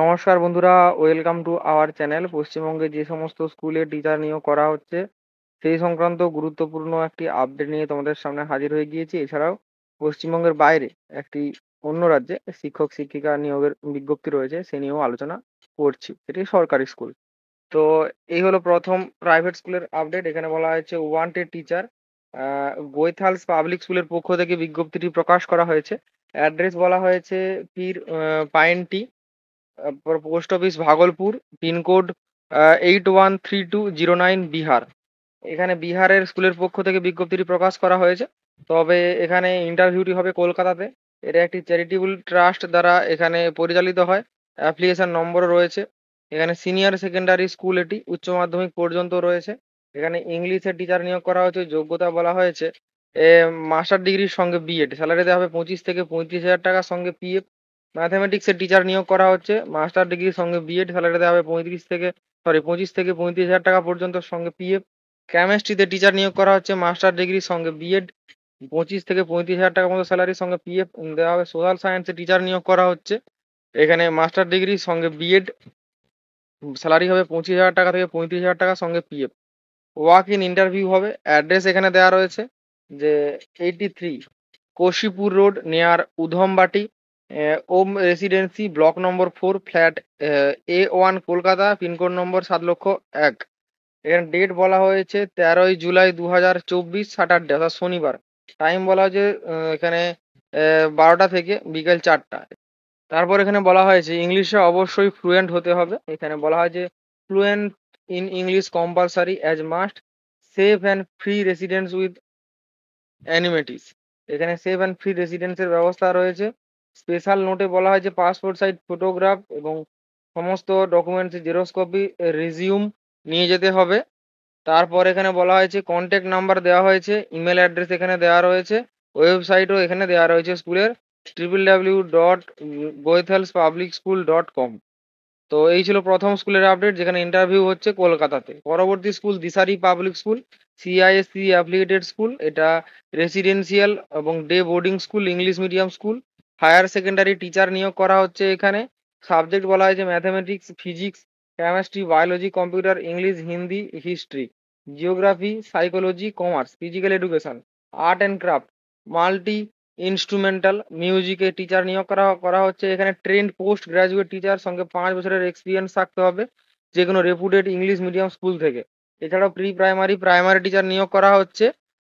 নমস্কার বন্ধুরা welcome to our channel পশ্চিমবঙ্গে যে সমস্ত স্কুলে টিচার নিয়োগ করা হচ্ছে সেই সংক্রান্ত গুরুত্বপূর্ণ একটি আপডেট নিয়ে তোমাদের সামনে হাজির হয়ে গিয়েছি এছাড়াও পশ্চিমবঙ্গের বাইরে একটি অন্য রাজ্যে শিক্ষক শিক্ষিকা নিয়োগের বিজ্ঞপ্তি রয়েছে সে নিয়েও আলোচনা করছি এটি সরকারি স্কুল তো এই হলো প্রথম প্রাইভেট স্কুলের আপডেট এখানে বলা হয়েছে ওয়ান্টেড টিচার গোয়থালস পাবলিক স্কুলের পক্ষ থেকে বিজ্ঞপ্তিটি প্রকাশ করা হয়েছে অ্যাড্রেস বলা হয়েছে Pirpainti post office Bhagalpur pincode eight one three two zero nine Bihar এখানে বিহারের স্কুলের পক্ষ থেকে বিজ্ঞপ্তিটি প্রকাশ করা হয়েছে তবে এখানে ইন্টারভিউটি হবে কলকাতাতে এটা একটি চ্যারিটেবল ট্রাস্ট দ্বারা এখানে পরিচালিত হয় অ্যাপ্লিকেশন নম্বরও রয়েছে এখানে সিনিয়র সেকেন্ডারি স্কুল এটি উচ্চ মাধ্যমিক পর্যন্ত রয়েছে এখানে ইংলিশের টিচার নিয়োগ করা হয়েছে যোগ্যতা বলা হয়েছে মাস্টার ডিগ্রির সঙ্গে বিএড স্যালারি দেওয়া হবে পঁচিশ থেকে পঁয়ত্রিশ হাজার টাকার সঙ্গে পিএফ এর টিচার নিয়োগ করা হচ্ছে মাস্টার ডিগ্রির সঙ্গে বিএড স্যালারি দেওয়া হবে পঁয়ত্রিশ থেকে সরি পঁচিশ থেকে পঁয়ত্রিশ হাজার টাকা পর্যন্ত সঙ্গে পিএফ কেমিস্ট্রিতে টিচার নিয়োগ করা হচ্ছে মাস্টার ডিগ্রির সঙ্গে বিএড পঁচিশ থেকে পঁয়ত্রিশ হাজার টাকা মতো স্যালারির সঙ্গে পিএফ দেওয়া হবে সোশ্যাল সায়েন্সে টিচার নিয়োগ করা হচ্ছে এখানে মাস্টার ডিগ্রির সঙ্গে বিএড স্যালারি হবে পঁচিশ হাজার টাকা থেকে পঁয়ত্রিশ হাজার টাকা সঙ্গে পিএফ ওয়াক ইন ইন্টারভিউ হবে অ্যাড্রেস এখানে দেওয়া রয়েছে যে eighty three Cossipore road near উধমবাটি Om residency block number four flat A one Kolkata pincode number সাত লক্ষ এক এখানে ডেট বলা হয়েছে তেরোই জুলাই দু হাজার চব্বিশ সাটারডে অর্থাৎ শনিবার টাইম বলা হয়েছে এখানে বারোটা থেকে বিকেল চারটা তারপর এখানে বলা হয়েছে ইংলিশে অবশ্যই ফ্লুয়েন্ট হতে হবে এখানে বলা হয় যে fluent in English compulsory as must safe and free residence with amenities এখানে সেফ অ্যান্ড ফ্রি রেসিডেন্সের ব্যবস্থা রয়েছে স্পেশাল নোটে বলা হয় যে পাসপোর্ট সাইজ ফটোগ্রাফ এবং সমস্ত ডকুমেন্টস জেরক্স কপি রেজিউম নিয়ে যেতে হবে তারপর এখানে বলা হয়েছে কন্ট্যাক্ট নাম্বার দেওয়া হয়েছে ইমেল অ্যাড্রেস এখানে দেওয়া রয়েছে ওয়েবসাইটও এখানে দেওয়া রয়েছে স্কুলের triple W dot Goethals public school dot com তো এই ছিল প্রথম স্কুলের আপডেট যেখানে ইন্টারভিউ হচ্ছে কলকাতাতে পরবর্তী school Dishari public school CISC affiliated school এটা রেসিডেন্সিয়াল এবং day boarding school English medium school higher secondary teacher নিয়োগ করা হচ্ছে এখানে সাবজেক্ট বলা হয়েছে mathematics physics chemistry biology computer English Hindi history geography psychology commerce physical education art and craft multi instrumental মিউজিকে teacher নিয়োগ করা করা হচ্ছে এখানে ট্রেন্ড পোস্ট গ্রাজুয়েট টিচার সঙ্গে পাঁচ বছরের এক্সপিরিয়েন্স থাকতে হবে যে কোনো রেপুটেড ইংলিশ মিডিয়াম স্কুল থেকে এছাড়াও প্রি প্রাইমারি প্রাইমারি টিচার নিয়োগ করা হচ্ছে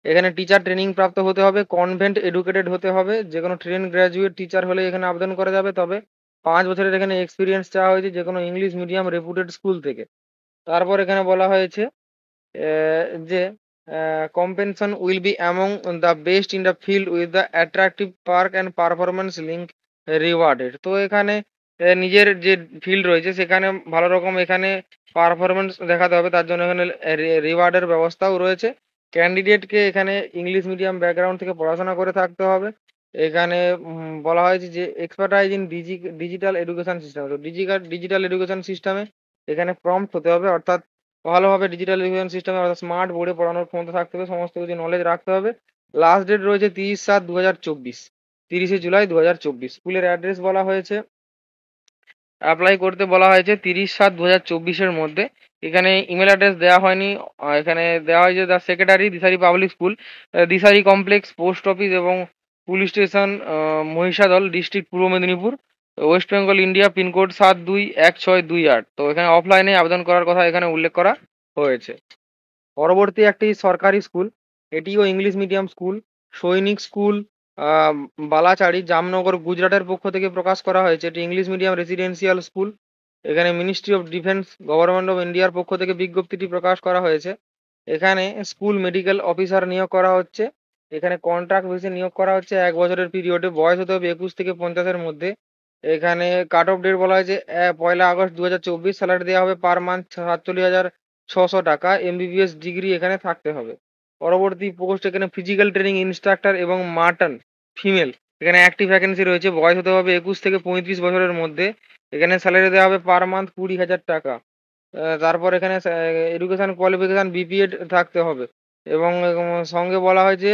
এখানে টিচার ট্রেনিং প্রাপ্ত হতে হবে কনভেন্ট এডুকেটেড হতে হবে যে কোনো ট্রেন গ্র্যাজুয়েট টিচার হলে এখানে আবেদন করা যাবে তবে পাঁচ বছরের এখানে এক্সপিরিয়েন্স চাওয়া হয়েছে যে কোনো ইংলিশ মিডিয়াম রেপুটেড স্কুল থেকে তারপর এখানে বলা হয়েছে যে compensation will be among the best in the field with the attractive perk and performance link rewarded তো এখানে নিজের যে ফিল্ড রয়েছে সেখানে ভালো রকম এখানে পারফরমেন্স দেখাতে হবে তার জন্য এখানে রিওয়ার্ডের ব্যবস্থাও রয়েছে ক্যান্ডিডেটকে এখানে ইংলিশ মিডিয়াম ব্যাকগ্রাউন্ড থেকে পড়াশোনা করে থাকতে হবে এখানে বলা হয়েছে যে expertise in digi digital education system তো ডিজিটাল এডুকেশন সিস্টেমে এখানে প্রম্পট হতে হবে অর্থাৎ ভালোভাবে ডিজিটাল এডুকেশন সিস্টেমে অর্থাৎ স্মার্ট বোর্ডে পড়ানোর ক্ষমতা থাকতে হবে সমস্ত কিছু নলেজ রাখতে হবে লাস্ট ডেট রয়েছে তিরিশ সাত দু হাজার চব্বিশ তিরিশে জুলাই দু হাজার চব্বিশ স্কুলের অ্যাড্রেস বলা হয়েছে অ্যাপ্লাই করতে বলা হয়েছে তিরিশ সাত দু হাজার চব্বিশের মধ্যে এখানে ইমেল অ্যাড্রেস দেওয়া হয়নি এখানে দেওয়া হয়েছে the secretary Dishari public school Dishari complex post office এবং police station Mahishadal district Purba Medinipur west Bengal India pincode সাত দুই এক ছয় দুই আট তো এখানে অফলাইনে আবেদন করার কথা এখানে উল্লেখ করা হয়েছে পরবর্তী একটি সরকারি স্কুল এটিও English medium school Sainik school Balachadi Jamnagar গুজরাটের পক্ষ থেকে প্রকাশ করা হয়েছে এটি ইংলিশ মিডিয়াম রেসিডেন্সিয়াল স্কুল এখানে ministry of defence government of ইন্ডিয়ার পক্ষ থেকে বিজ্ঞপ্তিটি প্রকাশ করা হয়েছে এখানে স্কুল মেডিকেল অফিসার নিয়োগ করা হচ্ছে এখানে কন্ট্রাক্ট বেসে নিয়োগ করা হচ্ছে এক বছরের পিরিয়ডে বয়স হতে হবে একুশ থেকে পঞ্চাশের মধ্যে এখানে কাট অফ ডেট বলা হয়েছে পয়লা আগস্ট দু হাজার চব্বিশ স্যালারি দেওয়া হবে পার মান্থ সাতচল্লিশ হাজার ছশো টাকা এমবিবিএস ডিগ্রি এখানে থাকতে হবে পরবর্তী পোস্ট এখানে ফিজিক্যাল ট্রেনিং ইনস্ট্রাক্টর এবং মাটন ফিমেল এখানে অ্যাক্টিভ ভ্যাকেন্সি রয়েছে বয়স হতে হবে একুশ থেকে পঁয়ত্রিশ বছরের মধ্যে এখানে স্যালারি দেওয়া হবে পার মান্থ কুড়ি হাজার টাকা তারপর এখানে এডুকেশান কোয়ালিফিকেশান বিপিএড থাকতে হবে এবং সঙ্গে বলা হয়েছে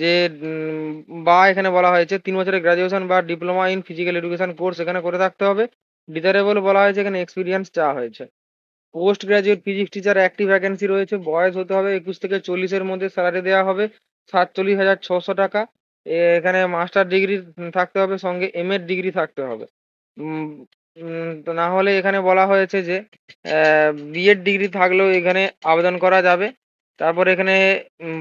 যে বা এখানে বলা হয়েছে তিন বছরের গ্র্যাজুয়েশান বা diploma in physical education course এখানে করে থাকতে হবে ডিজারেবল বলা হয়েছে এখানে এক্সপিরিয়েন্স চা হয়েছে post graduate physics teacher active vacancy রয়েছে বয়স হতে হবে একুশ থেকে চল্লিশের মধ্যে স্যালারি দেওয়া হবে সাতচল্লিশ হাজার ছশো টাকা এখানে মাস্টার ডিগ্রি থাকতে হবে সঙ্গে এম এড ডিগ্রি থাকতে হবে তো না হলে এখানে বলা হয়েছে যে বিএড ডিগ্রি থাকলেও এখানে আবেদন করা যাবে তারপর এখানে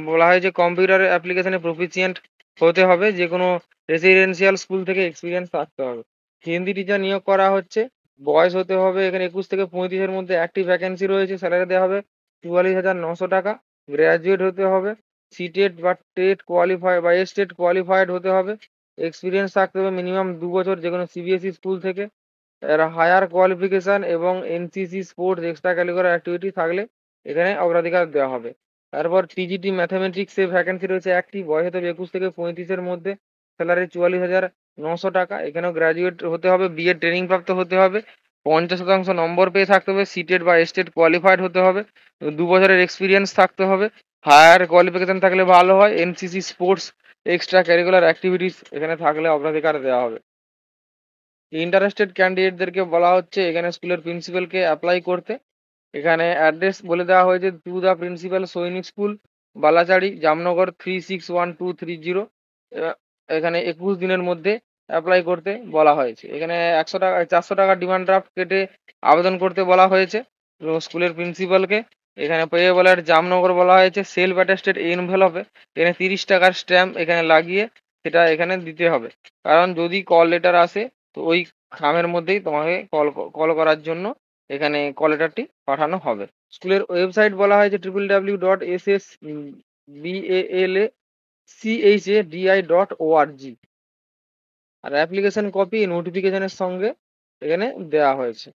বলা হয়েছে কম্পিউটার অ্যাপ্লিকেশানে প্রফিসিয়েন্ট হতে হবে যে কোনো রেসিডেন্সিয়াল স্কুল থেকে এক্সপিরিয়েন্স থাকতে হবে হিন্দি টিচার নিয়োগ করা হচ্ছে বয়স হতে হবে এখানে একুশ থেকে পঁয়ত্রিশের মধ্যে একটি ভ্যাকেন্সি রয়েছে স্যালারি দেওয়া হবে চুয়াল্লিশ হাজার নশো টাকা গ্র্যাজুয়েট হতে হবে সিটেড বা টেট কোয়ালিফাই বা এ স্টেট কোয়ালিফাইড হতে হবে এক্সপিরিয়েন্স থাকতে হবে মিনিমাম দু বছর যে কোনো সিবিএসই স্কুল থেকে হায়ার কোয়ালিফিকেশান এবং NCC sports extra curricular activity থাকলে এখানে অগ্রাধিকার দেওয়া হবে তারপর টিজিটি ম্যাথামেটিক্সে ভ্যাকেন্সি রয়েছে একটি বয়স হতে হবে একুশ থেকে পঁয়ত্রিশের মধ্যে স্যালারি চুয়াল্লিশ হাজার নশো টাকা এখানেও গ্র্যাজুয়েট হতে হবে বিএ ট্রেনিং প্রাপ্ত হতে হবে পঞ্চাশ শতাংশ নম্বর পেয়ে থাকতে হবে সিটেড বা স্টেট কোয়ালিফাইড হতে হবে দু বছরের এক্সপিরিয়েন্স থাকতে হবে হায়ার কোয়ালিফিকেশন থাকলে ভালো হয় NCC sports extra curricular activities এখানে থাকলে অগ্রাধিকার দেওয়া হবে ইন্টারেস্টেড ক্যান্ডিডেটদেরকে বলা হচ্ছে এখানে স্কুলের প্রিন্সিপালকে অ্যাপ্লাই করতে এখানে অ্যাড্রেস বলে দেওয়া হয়েছে to the principal Sainik school Balachadi Jamnagar three six one two three zero এখানে একুশ দিনের মধ্যে অ্যাপ্লাই করতে বলা হয়েছে এখানে একশো টাকা চারশো টাকা ডিমান্ড ড্রাফট কেটে আবেদন করতে বলা হয়েছে স্কুলের প্রিন্সিপালকে এখানে পেয়েবলের জামনগর বলা হয়েছে সেলফ অ্যাটাস্টেড এনভেলপে এখানে তিরিশ টাকার স্ট্যাম্প এখানে লাগিয়ে সেটা এখানে দিতে হবে কারণ যদি কল লেটার আসে তো ওই খামের মধ্যেই তোমাকে কল কল করার জন্য এখানে কল লেটারটি পাঠানো হবে স্কুলের ওয়েবসাইট বলা হয়েছে triple W dot S S BL A CH A DI dot ORG আর অ্যাপ্লিকেশন কপি নোটিফিকেশনের সঙ্গে এখানে দেওয়া হয়েছে